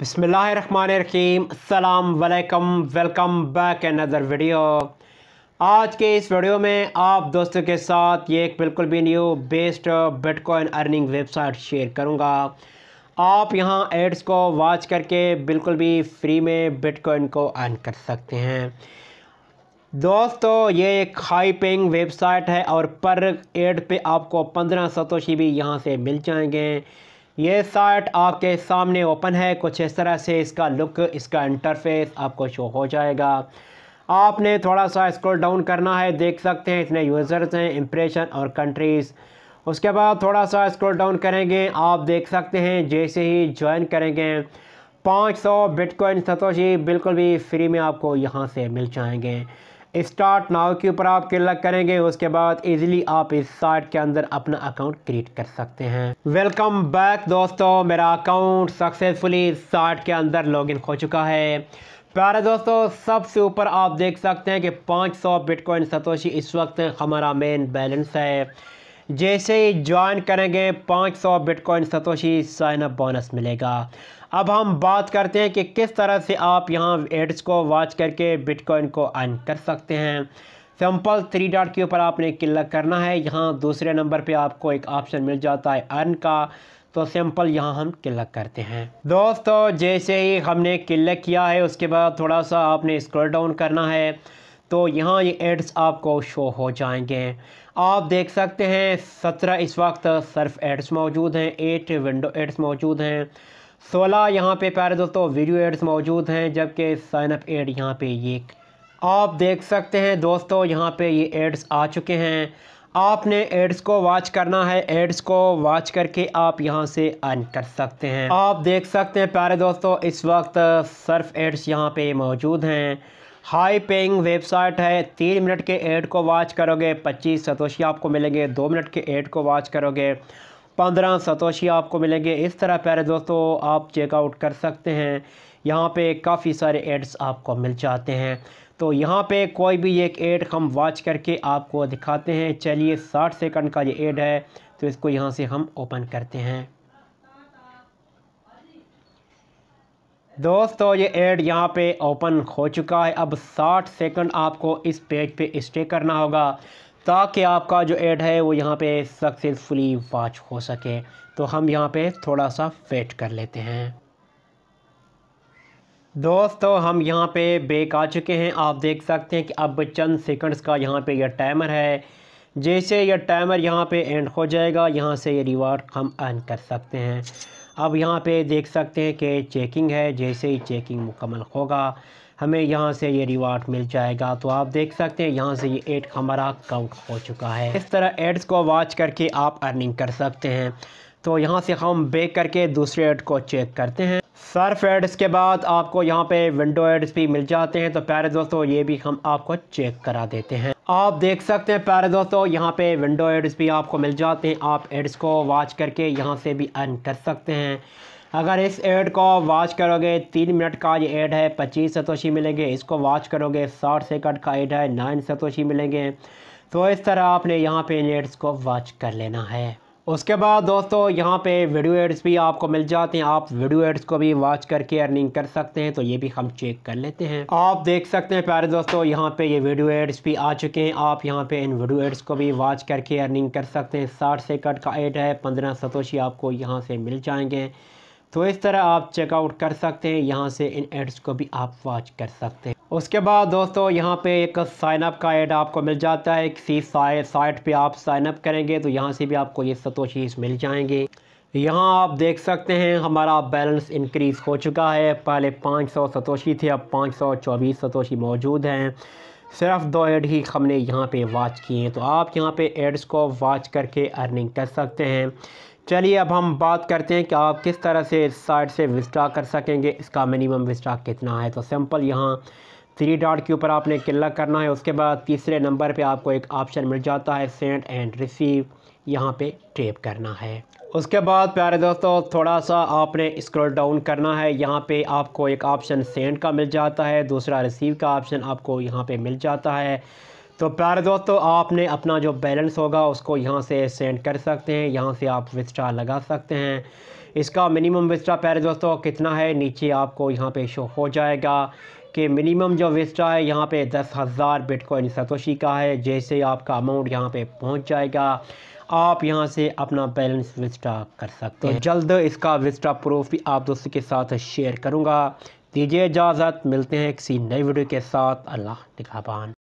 बसमीम अल्लाम welcome back another video आज के इस वीडियो में आप दोस्तों के साथ ये एक बिल्कुल भी new based bitcoin earning website share करूँगा आप यहाँ एड्स को वॉच करके बिल्कुल भी फ्री में बिटकॉइन को अर्न कर सकते हैं दोस्तों ये एक हाई पेइंग वेबसाइट है और पर एड पे आपको पंद्रह सतोशी भी यहाँ से मिल जाएंगे ये साइट आपके सामने ओपन है कुछ इस तरह से इसका लुक इसका इंटरफेस आपको शो हो जाएगा आपने थोड़ा सा स्क्रॉल डाउन करना है देख सकते हैं इतने यूज़र्स हैं इम्प्रेशन और कंट्रीज़ उसके बाद थोड़ा सा स्क्रॉल डाउन करेंगे आप देख सकते हैं जैसे ही ज्वाइन करेंगे 500 बिटकॉइन सतोशी बिल्कुल भी फ्री में आपको यहाँ से मिल जाएंगे स्टार्ट नाव के ऊपर आप क्लिक करेंगे उसके बाद इजीली आप इस साइट के अंदर अपना अकाउंट क्रिएट कर सकते हैं वेलकम बैक दोस्तों मेरा अकाउंट सक्सेसफुली साइट के अंदर लॉगिन हो चुका है प्यारे दोस्तों सबसे ऊपर आप देख सकते हैं कि 500 बिटकॉइन सतोशी इस वक्त हमारा मेन बैलेंस है जैसे ही ज्वाइन करेंगे 500 बिटकॉइन सतोशी साइनअप बोनस मिलेगा अब हम बात करते हैं कि किस तरह से आप यहाँ एड्स को वॉच करके बिटकॉइन को अर्न कर सकते हैं सिंपल थ्री डॉट के ऊपर आपने क्लिक करना है यहाँ दूसरे नंबर पे आपको एक ऑप्शन मिल जाता है अर्न का तो सिंपल यहाँ हम क्लिक करते हैं दोस्तों जैसे ही हमने क्लिक किया है उसके बाद थोड़ा सा आपने स्क्रॉल डाउन करना है तो यहाँ ये एड्स आपको शो हो जाएंगे आप देख सकते हैं सत्रह इस वक्त सर्फ एड्स मौजूद हैं एट विंडो एड्स मौजूद हैं सोलह यहाँ पे प्यारे दोस्तों वीडियो एड्स मौजूद हैं जबकि साइनअप एड यहाँ पे ये आप देख सकते हैं दोस्तों यहाँ पे ये एड्स आ चुके हैं आपने एड्स को वॉच करना है एड्स को वॉच करके आप यहाँ से अर्न कर सकते हैं आप देख सकते हैं प्यारे दोस्तों इस वक्त सर्फ एड्स यहाँ पे मौजूद हैं हाई पेइंग वेबसाइट है तीन मिनट के एड को वॉच करोगे पच्चीस सतोशी आपको मिलेंगे दो मिनट के एड को वॉच करोगे पंद्रह सतोशी आपको मिलेंगे इस तरह प्यारे दोस्तों आप चेकआउट कर सकते हैं यहाँ पे काफ़ी सारे एड्स आपको मिल जाते हैं तो यहाँ पे कोई भी एक एड हम वॉच करके आपको दिखाते हैं चलिए साठ सेकंड का ये एड है तो इसको यहाँ से हम ओपन करते हैं दोस्तों ये एड यहाँ पे ओपन हो चुका है अब 60 सेकंड आपको इस पेज पे स्टे करना होगा ताकि आपका जो एड है वो यहाँ पे सक्सेसफुली वॉच हो सके तो हम यहाँ पे थोड़ा सा वेट कर लेते हैं दोस्तों हम यहाँ पे बेक आ चुके हैं आप देख सकते हैं कि अब चंद सेकंड्स का यहाँ पे यह टाइमर है जैसे यह टाइमर यहाँ पे एंड हो जाएगा यहाँ से ये यह रिवार्ड हम अर्न कर सकते हैं अब यहाँ पे देख सकते हैं कि चेकिंग है जैसे ही चेकिंग मुकम्मल होगा हमें यहाँ से ये रिवार्ड मिल जाएगा तो आप देख सकते हैं यहाँ से ये एड हमारा काउंट हो चुका है इस तरह एड्स को वॉच करके आप अर्निंग कर सकते हैं तो यहाँ से हम बेक करके दूसरे एड को चेक करते हैं सर्फ एड्स के बाद आपको यहाँ पे विंडो एड्स भी मिल जाते हैं तो प्यारे दोस्तों ये भी हम आपको चेक करा देते हैं आप देख सकते हैं प्यारे दोस्तों यहाँ पे विंडो एड्स भी आपको मिल जाते हैं आप एड्स को वॉच करके यहाँ से भी अर्न कर सकते हैं अगर इस एड को वॉच करोगे तीन मिनट का ये एड है पच्चीस सतोशी मिलेंगे इसको वॉच करोगे साठ सेकंड का एड है नाइन सतोशी मिलेंगे तो इस तरह आपने यहाँ पे इन एड्स को वॉच कर लेना है उसके बाद दोस्तों यहाँ पे वीडियो एड्स भी आपको मिल जाते हैं आप वीडियो एड्स को भी वॉच करके अर्निंग कर सकते हैं तो ये भी हम चेक कर लेते हैं आप देख सकते हैं प्यारे दोस्तों यहाँ पे ये वीडियो एड्स भी आ चुके हैं आप यहाँ पे इन वीडियो एड्स को भी वॉच करके अर्निंग कर सकते हैं साठ सेकंड का एड है पंद्रह सतोशी आपको यहाँ से मिल जाएंगे तो इस तरह आप चेकआउट कर सकते हैं यहाँ से इन एड्स को भी आप वॉच कर सकते हैं उसके बाद दोस्तों यहाँ पे एक साइनअप का ऐड आपको मिल जाता है किसी साइट पे आप साइनअप करेंगे तो यहाँ से भी आपको ये चीज़ मिल जाएंगे यहाँ आप देख सकते हैं हमारा बैलेंस इंक्रीज़ हो चुका है पहले 500 सतोशी थे अब 524 सतोशी मौजूद हैं सिर्फ दो एड ही हमने यहाँ पे वॉच किए हैं तो आप यहाँ पे एड्स को वॉच करके अर्निंग कर सकते हैं चलिए अब हम बात करते हैं कि आप किस तरह से इस साइड से विस्टा कर सकेंगे इसका मिनिमम विस्टा कितना है तो सिंपल यहाँ थ्री डॉट के ऊपर आपने किल्ला करना है उसके बाद तीसरे नंबर पे आपको एक ऑप्शन मिल जाता है सेंड एंड रिसीव यहाँ पे टेप करना है उसके बाद प्यारे दोस्तों थोड़ा सा आपने स्क्रॉल डाउन करना है यहाँ पे आपको एक ऑप्शन सेंड का मिल जाता है दूसरा रिसीव का ऑप्शन आपको यहाँ पे मिल जाता है तो प्यारे दोस्तों आपने अपना जो बैलेंस होगा उसको यहाँ से सेंड कर सकते हैं यहाँ से आप विस्ट्रा लगा सकते हैं इसका मिनिमम विस्टा प्यारे दोस्तों कितना है नीचे आपको यहाँ पे शो हो जाएगा कि मिनिमम जो विस्ट्रा है यहाँ पे दस हज़ार बिटकॉइन सतोशी का है जैसे आपका अमाउंट यहाँ पे पहुँच जाएगा आप यहाँ से अपना बैलेंस विस्ट्रा कर सकते तो हैं तो जल्द इसका विस्ट्रा प्रूफ भी आप दोस्तों के साथ शेयर करूँगा दीजिए इजाज़त मिलते हैं किसी नई वीडियो के साथ अल्लाह निगाबान